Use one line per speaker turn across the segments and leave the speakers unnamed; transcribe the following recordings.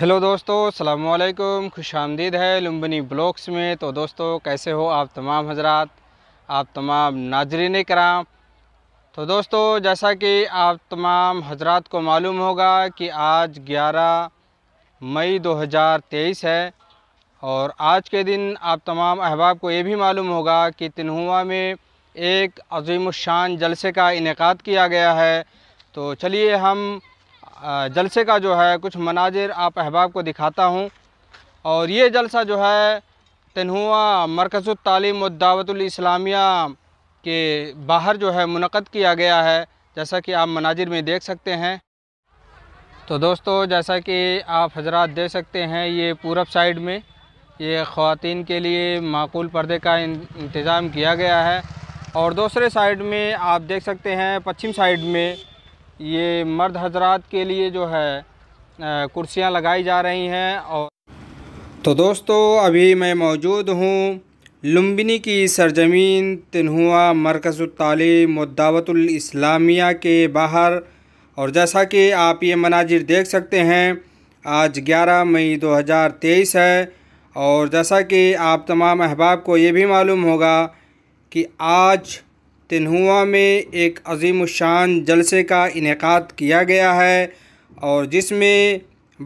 hello दोस्तों अल्लाम खुश आमदीद है लुम्बनी ब्लॉक्स में तो दोस्तों कैसे हो आप तमाम हजरात आप तमाम नाजरीन कराम तो दोस्तों जैसा कि आप तमाम हजरात को मालूम होगा कि आज 11 मई 2023 है और आज के दिन आप तमाम अहबाब को ये भी मालूम होगा कि तिनहुआ में एक अजीम शान जलसे का इनका किया गया है तो चलिए हम जलसे का जो है कुछ मनाजिर आप अहबाब को दिखाता हूँ और ये जलसा जो है तनहुआ मरकज़ तालीम दावतलस्लामिया के बाहर जो है मनक़द किया गया है जैसा कि आप मनाजिर में देख सकते हैं तो दोस्तों जैसा कि आप हजरात देख सकते हैं ये पूरब साइड में ये ख़वान के लिए माकूल पर्दे का इंतज़ाम किया गया है और दूसरे साइड में आप देख सकते हैं पश्चिम साइड में ये मर्द हजरात के लिए जो है कुर्सियाँ लगाई जा रही हैं और तो दोस्तों अभी मैं मौजूद हूँ लुम्बिनी की सरजमीन तिनहुआ मरकज़ालीम दावतलामिया के बाहर और जैसा कि आप ये मनाजिर देख सकते हैं आज 11 मई 2023 है और जैसा कि आप तमाम अहबाब को ये भी मालूम होगा कि आज तिनहुआ में एक शान जलसे का इनका किया गया है और जिसमें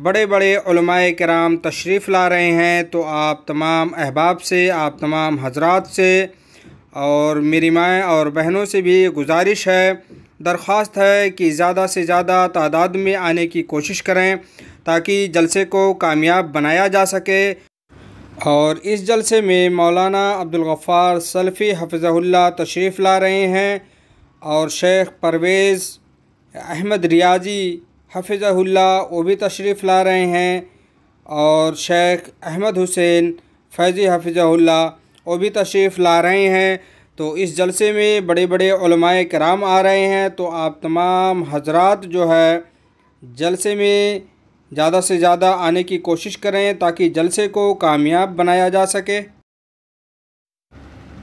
बड़े बड़े कराम तशरीफ़ ला रहे हैं तो आप तमाम अहबाब से आप तमाम हजरात से और मेरी माएँ और बहनों से भी गुजारिश है दरख्वास्त है कि ज़्यादा से ज़्यादा तादाद में आने की कोशिश करें ताकि जलसे को कामयाब बनाया जा सके और इस जलसे में मौलाना अब्दुल गफ़ार सलफ़ी हफिज़हुल्ला तशरीफ़ ला रहे हैं और शेख परवेज़ अहमद रियाजी हफिज़हुल्ला वो भी तशरीफ़ ला रहे हैं और शेख अहमद हुसैन फैज़ी हफिज़हुल्ला वो भी तशरीफ़ ला रहे हैं तो इस जलसे में बड़े बड़े कराम आ रहे हैं तो आप तमाम हजरात जो है जलसे में ज़्यादा से ज़्यादा आने की कोशिश करें ताकि जलसे को कामयाब बनाया जा सके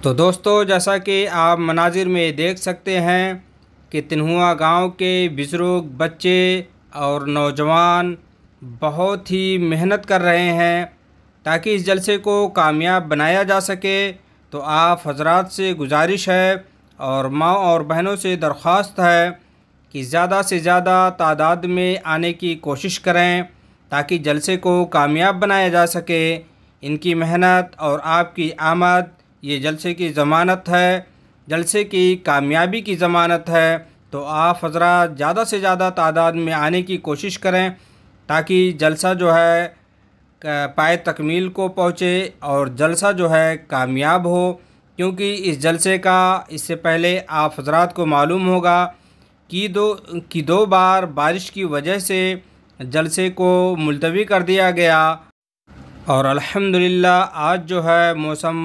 तो दोस्तों जैसा कि आप मनाजिर में देख सकते हैं कि तिनहुआ गांव के बुज़ुर्ग बच्चे और नौजवान बहुत ही मेहनत कर रहे हैं ताकि इस जलसे को कामयाब बनाया जा सके तो आप हजरात से गुजारिश है और माँ और बहनों से दरख्वास्त है कि ज़्यादा से ज़्यादा तादाद में आने की कोशिश करें ताकि जलसे को कामयाब बनाया जा सके इनकी मेहनत और आपकी आमद ये जलसे की ज़मानत है जलसे की कामयाबी की ज़मानत है तो आप हजरा ज़्यादा से ज़्यादा तादाद में आने की कोशिश करें ताकि जलसा जो है पाए तकमील को पहुँचे और जलसा जो है कामयाब हो क्योंकि इस जलसे का इससे पहले आप हजरात को मालूम होगा की दो की दो बार बारिश की वजह से जलसे को मुलतवी कर दिया गया और अल्हम्दुलिल्लाह आज जो है मौसम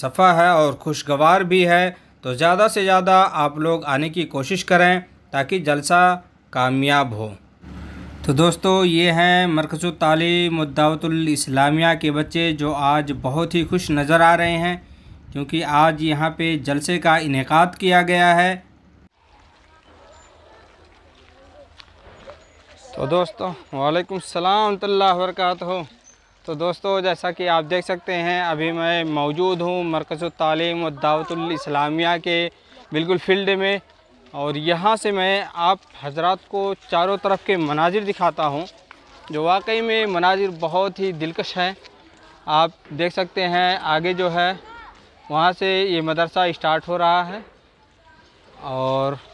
सफ़ा है और खुशगवार भी है तो ज़्यादा से ज़्यादा आप लोग आने की कोशिश करें ताकि जलसा कामयाब हो तो दोस्तों ये हैं मरकज़ तालीम इस्लामिया के बच्चे जो आज बहुत ही खुश नज़र आ रहे हैं क्योंकि आज यहाँ पे जलसे का इनका किया गया है तो दोस्तों वालेकुम सलाम तल्ला हो तो दोस्तों जैसा कि आप देख सकते हैं अभी मैं मौजूद हूँ मरकज़ तालीम और दावतलामिया के बिल्कुल फील्ड में और यहाँ से मैं आप हजरात को चारों तरफ के मनाजिर दिखाता हूँ जो वाकई में मनाजिर बहुत ही दिलकश है आप देख सकते हैं आगे जो है वहाँ से ये मदरसा इस्टार्ट हो रहा है और